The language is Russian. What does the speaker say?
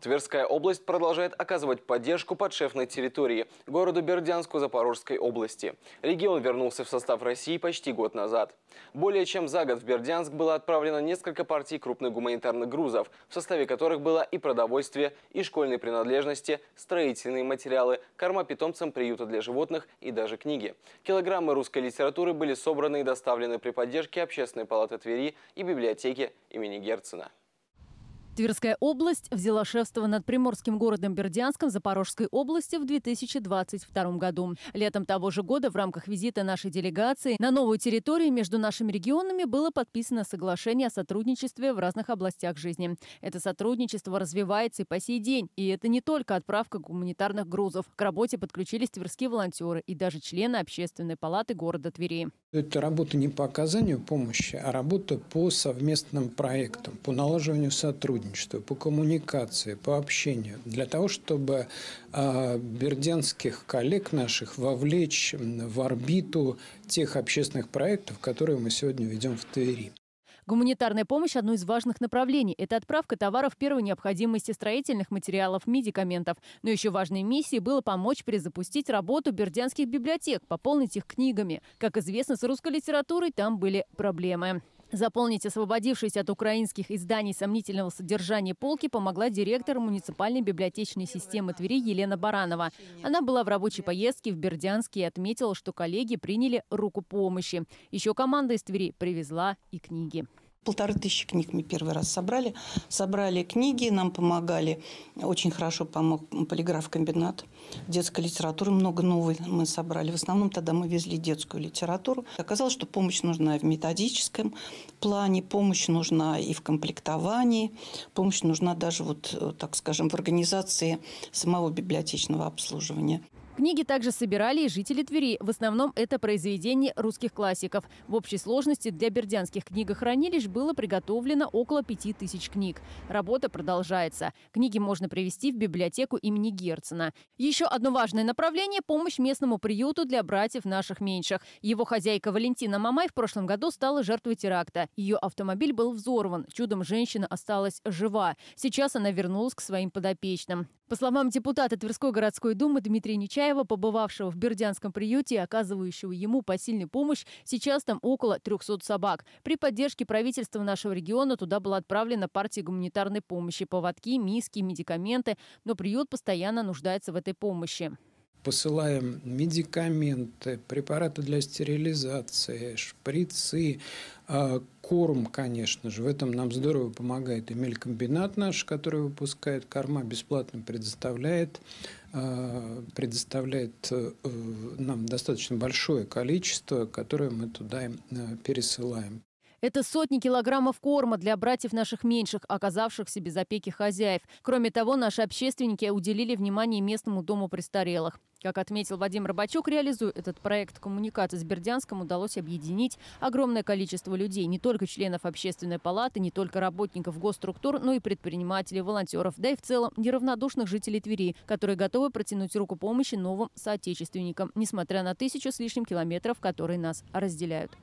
Тверская область продолжает оказывать поддержку подшефной территории, городу Бердянску Запорожской области. Регион вернулся в состав России почти год назад. Более чем за год в Бердянск было отправлено несколько партий крупных гуманитарных грузов, в составе которых было и продовольствие, и школьные принадлежности, строительные материалы, корма питомцам приюта для животных и даже книги. Килограммы русской литературы были собраны и доставлены при поддержке Общественной палаты Твери и библиотеки имени Герцена. Тверская область взяла шефство над приморским городом Бердянском Запорожской области в 2022 году. Летом того же года в рамках визита нашей делегации на новую территорию между нашими регионами было подписано соглашение о сотрудничестве в разных областях жизни. Это сотрудничество развивается и по сей день. И это не только отправка гуманитарных грузов. К работе подключились тверские волонтеры и даже члены общественной палаты города Твери. Это работа не по оказанию помощи, а работа по совместным проектам, по налаживанию сотрудничества сотрудничеству, по коммуникации, по общению, для того, чтобы а, берденских коллег наших вовлечь в орбиту тех общественных проектов, которые мы сегодня ведем в Твери. Гуманитарная помощь – одно из важных направлений. Это отправка товаров первой необходимости, строительных материалов, медикаментов. Но еще важной миссией было помочь перезапустить работу бердянских библиотек, пополнить их книгами. Как известно, с русской литературой там были проблемы. Заполнить освободившиеся от украинских изданий сомнительного содержания полки помогла директор муниципальной библиотечной системы Твери Елена Баранова. Она была в рабочей поездке в Бердянске и отметила, что коллеги приняли руку помощи. Еще команда из Твери привезла и книги. Полторы тысячи книг мы первый раз собрали. Собрали книги, нам помогали. Очень хорошо помог полиграф-комбинат. Детской литературы много новой мы собрали. В основном тогда мы везли детскую литературу. Оказалось, что помощь нужна в методическом плане, помощь нужна и в комплектовании, помощь нужна даже, вот, э, так скажем, в организации самого библиотечного обслуживания. Книги также собирали и жители Твери. В основном это произведения русских классиков. В общей сложности для бердянских книгохранилищ было приготовлено около пяти тысяч книг. Работа продолжается. Книги можно привести в библиотеку имени Герцена. Еще одно важное направление – помощь местному приюту для братьев наших меньших. Его хозяйка Валентина Мамай в прошлом году стала жертвой теракта. Ее автомобиль был взорван. Чудом женщина осталась жива. Сейчас она вернулась к своим подопечным. По словам депутата Тверской городской думы Дмитрия Нечаева, побывавшего в Бердянском приюте и оказывающего ему посильную помощь, сейчас там около 300 собак. При поддержке правительства нашего региона туда была отправлена партия гуманитарной помощи – поводки, миски, медикаменты, но приют постоянно нуждается в этой помощи посылаем медикаменты, препараты для стерилизации, шприцы, а, корм, конечно же. В этом нам здорово помогает и мелькомбинат наш, который выпускает корма, бесплатно предоставляет, а, предоставляет э, нам достаточно большое количество, которое мы туда э, пересылаем. Это сотни килограммов корма для братьев наших меньших, оказавшихся без опеки хозяев. Кроме того, наши общественники уделили внимание местному дому престарелых. Как отметил Вадим Рыбачук, реализуя этот проект коммуникации с Бердянском, удалось объединить огромное количество людей, не только членов общественной палаты, не только работников госструктур, но и предпринимателей, волонтеров, да и в целом неравнодушных жителей Твери, которые готовы протянуть руку помощи новым соотечественникам, несмотря на тысячу с лишним километров, которые нас разделяют.